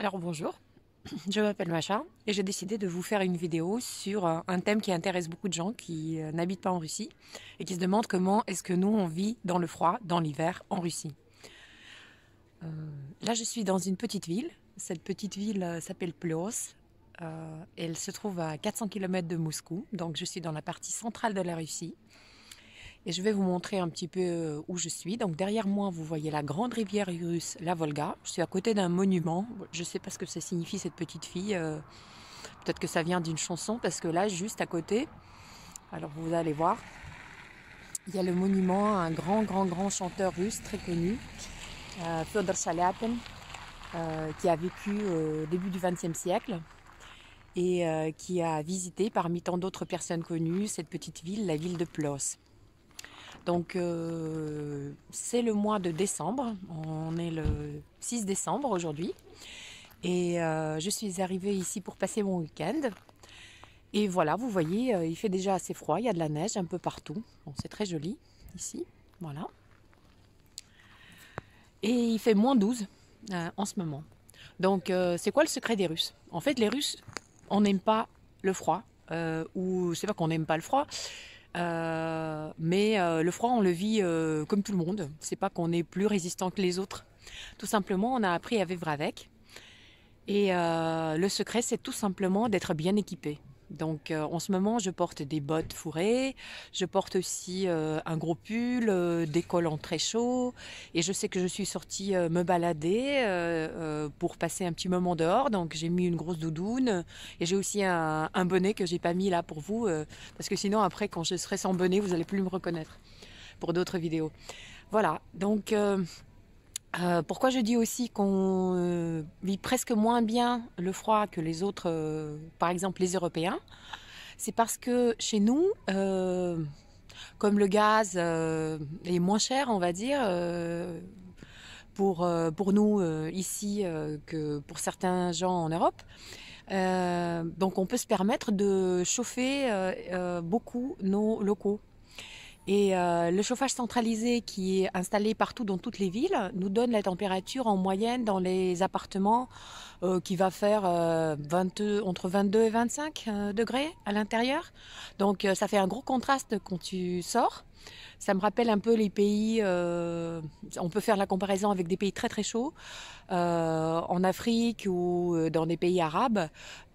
Alors bonjour, je m'appelle Macha et j'ai décidé de vous faire une vidéo sur euh, un thème qui intéresse beaucoup de gens qui euh, n'habitent pas en Russie et qui se demandent comment est-ce que nous on vit dans le froid, dans l'hiver en Russie. Euh, là je suis dans une petite ville, cette petite ville s'appelle Plos. elle se trouve à 400 km de Moscou, donc je suis dans la partie centrale de la Russie et je vais vous montrer un petit peu euh, où je suis. Donc derrière moi, vous voyez la grande rivière russe, la Volga. Je suis à côté d'un monument. Je ne sais pas ce que ça signifie cette petite fille. Euh, peut-être que ça vient d'une chanson parce que là, juste à côté, alors vous allez voir, il y a le monument à un grand, grand, grand chanteur russe très connu, euh, Fyodor euh, qui a vécu au début du XXe siècle et qui a visité parmi tant d'autres personnes connues cette petite ville, la ville de Plos. Donc euh, c'est le mois de décembre, on est le 6 décembre aujourd'hui et euh, je suis arrivée ici pour passer mon week-end. Et voilà, vous voyez, euh, il fait déjà assez froid, il y a de la neige un peu partout. Bon, c'est très joli ici, voilà. Et il fait moins 12 en ce moment. Donc c'est quoi le secret des Russes En fait, les Russes, on n'aime pas le froid, ou c'est pas qu'on n'aime pas le froid, euh, mais euh, le froid, on le vit euh, comme tout le monde. C'est pas qu'on est plus résistant que les autres. Tout simplement, on a appris à vivre avec. Et le secret, c'est tout simplement d'être bien équipé. Donc euh, en ce moment, je porte des bottes fourrées, je porte aussi euh, un gros pull, euh, des collants très chauds et je sais que je suis sortie me balader pour passer un petit moment dehors, donc j'ai mis une grosse doudoune, et j'ai aussi un, un, bonnet que j'ai pas mis là pour vous, parce que sinon après, quand je serai sans bonnet, vous allez plus me reconnaître pour d'autres vidéos. Voilà, donc euh, pourquoi je dis aussi qu'on euh, vit presque moins bien le froid que les autres, euh, par exemple les Européens C'est parce que chez nous, comme le gaz est moins cher, on va dire, pour, pour nous ici que pour certains gens en Europe, donc on peut se permettre de chauffer beaucoup nos locaux. Et euh, le chauffage centralisé qui est installé partout dans toutes les villes nous donne la température en moyenne dans les appartements euh, qui va faire 22, euh, entre 22 et 25 degrés à l'intérieur. Donc ça fait un gros contraste quand tu sors. Ça me rappelle un peu les pays, euh, on peut faire la comparaison avec des pays très très chauds, euh, en Afrique ou euh, dans des pays arabes.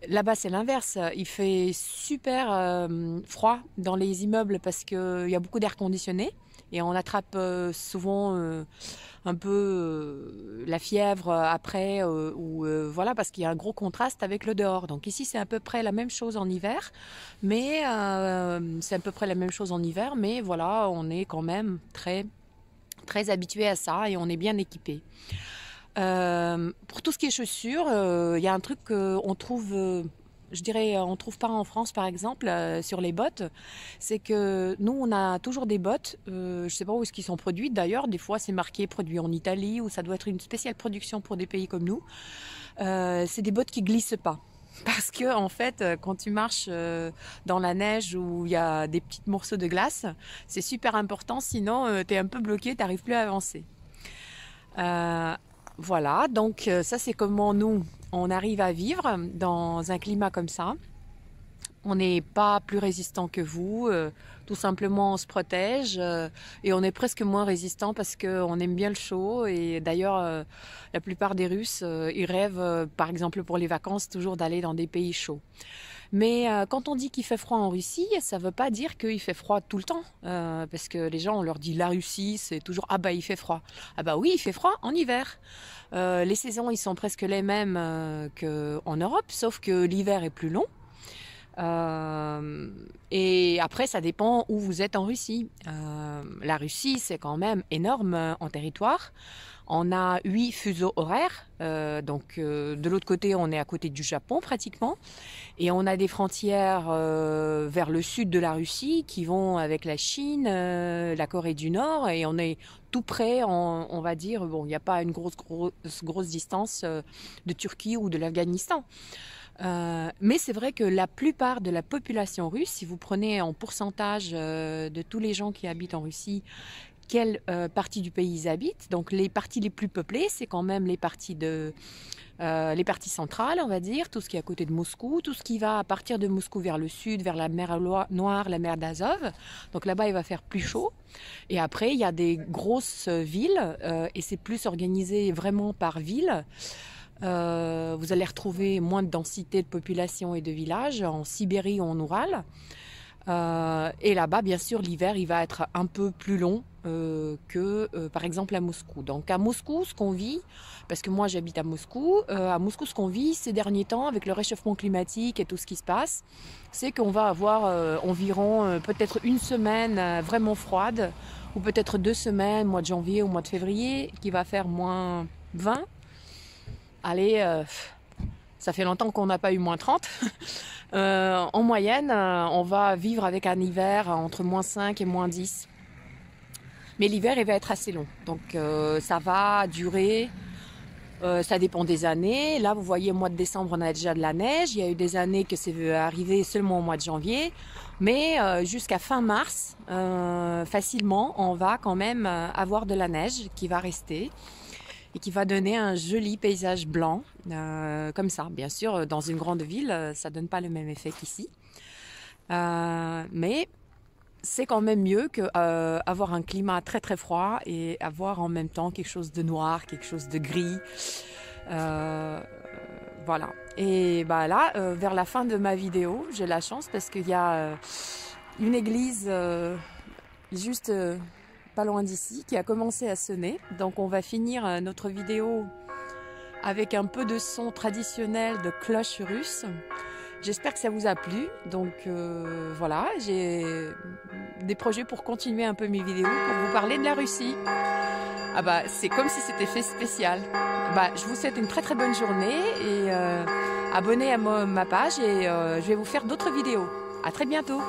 Là-bas c'est l'inverse, il fait super froid dans les immeubles parce qu'il y a beaucoup d'air conditionné et on attrape euh, souvent euh, un peu euh, la fièvre après ou voilà parce qu'il y a un gros contraste avec le dehors. Donc ici c'est à peu près la même chose en hiver, mais c'est à peu près la même chose en hiver, mais voilà on est quand même très très habitué à ça et on est bien équipé. pour tout ce qui est chaussures, il y a un truc qu'on trouve je dirais, euh, on ne trouve pas en France, par exemple, euh, sur les bottes, c'est que nous, on a toujours des bottes, euh, je ne sais pas où est-ce qu'ils sont produites d'ailleurs, des fois c'est marqué produit en Italie ou ça doit être une spéciale production pour des pays comme nous. c'est des bottes qui glissent pas. Parce que en fait, quand tu marches dans la neige où il y a des petits morceaux de glace, c'est super important. Sinon, tu es un peu bloqué, t'arrives plus à avancer. voilà. Donc ça, c'est comment nous on arrive à vivre dans un climat comme ça. On n'est pas plus résistant que vous. Euh, tout simplement, on se protège euh, et on est presque moins résistant parce qu'on aime bien le chaud. Et d'ailleurs, euh, la plupart des Russes, ils rêvent, par exemple pour les vacances, toujours d'aller dans des pays chauds. Mais euh, quand on dit qu'il fait froid en Russie, ça ne veut pas dire qu'il fait froid tout le temps. Euh, parce que les gens, on leur dit la Russie, c'est toujours ah bah il fait froid. Ah bah oui, il fait froid en hiver. Euh, les saisons, ils sont presque les mêmes qu'en Europe, sauf que l'hiver est plus long. et après, ça dépend où vous êtes en Russie. la Russie, c'est quand même énorme en territoire. On a huit fuseaux horaires. Euh, donc euh, de l'autre côté, on est à côté du Japon pratiquement. Et on a des frontières euh, vers le sud de la Russie qui vont avec la Chine, la Corée du Nord. Et on est tout près, on, va dire, bon, il n'y a pas une grosse, grosse, grosse distance de Turquie ou de l'Afghanistan. mais c'est vrai que la plupart de la population russe, si vous prenez en pourcentage de tous les gens qui habitent en Russie quelle euh, partie du pays ils habitent. Donc les parties les plus peuplées, c'est quand même les parties de euh, les parties centrales, on va dire, tout ce qui est à côté de Moscou, tout ce qui va à partir de Moscou vers le sud, vers la mer Noire, la mer d'Azov. Donc là-bas, il va faire plus chaud. Et après, il y a des grosses villes, euh, et c'est plus organisé vraiment par ville. vous allez retrouver moins de densité de population et de villages en Sibérie ou en Oural. Euh, et là-bas, bien sûr, l'hiver, il va être un peu plus long euh, que, euh, par exemple, à Moscou. Donc à Moscou, ce qu'on vit, parce que moi j'habite à Moscou, à Moscou, ce qu'on vit ces derniers temps avec le réchauffement climatique et tout ce qui se passe, c'est qu'on va avoir environ peut-être une semaine vraiment froide, ou peut-être deux semaines, mois de janvier ou mois de février, qui va faire moins 20. Allez, ça fait longtemps qu'on n'a pas eu moins 30. Euh, en moyenne, euh, on va vivre avec un hiver entre moins 5 et moins 10. Mais l'hiver, il va être assez long. Donc euh, ça va durer. ça dépend des années. Là, vous voyez, au mois de décembre, on a déjà de la neige. Il y a eu des années que c'est arrivé seulement au mois de janvier. Mais jusqu'à fin mars, facilement, on va quand même avoir de la neige qui va rester et qui va donner un joli paysage blanc, euh, comme ça. Bien sûr, euh, dans une grande ville, euh, ça donne pas le même effet qu'ici. mais c'est quand même mieux que avoir un climat très très froid et avoir en même temps quelque chose de noir, quelque chose de gris. voilà. Et bah là, vers la fin de ma vidéo, j'ai la chance parce qu'il y a une église juste pas loin d'ici, qui a commencé à sonner. Donc on va finir euh, notre vidéo avec un peu de son traditionnel de cloche russe. J'espère que ça vous a plu. Donc euh, voilà, j'ai des projets pour continuer un peu mes vidéos, pour vous parler de la Russie. Ah bah c'est comme si c'était fait spécial. Bah je vous souhaite une très très bonne journée et euh, abonnez à ma page et je vais vous faire d'autres vidéos. À très bientôt.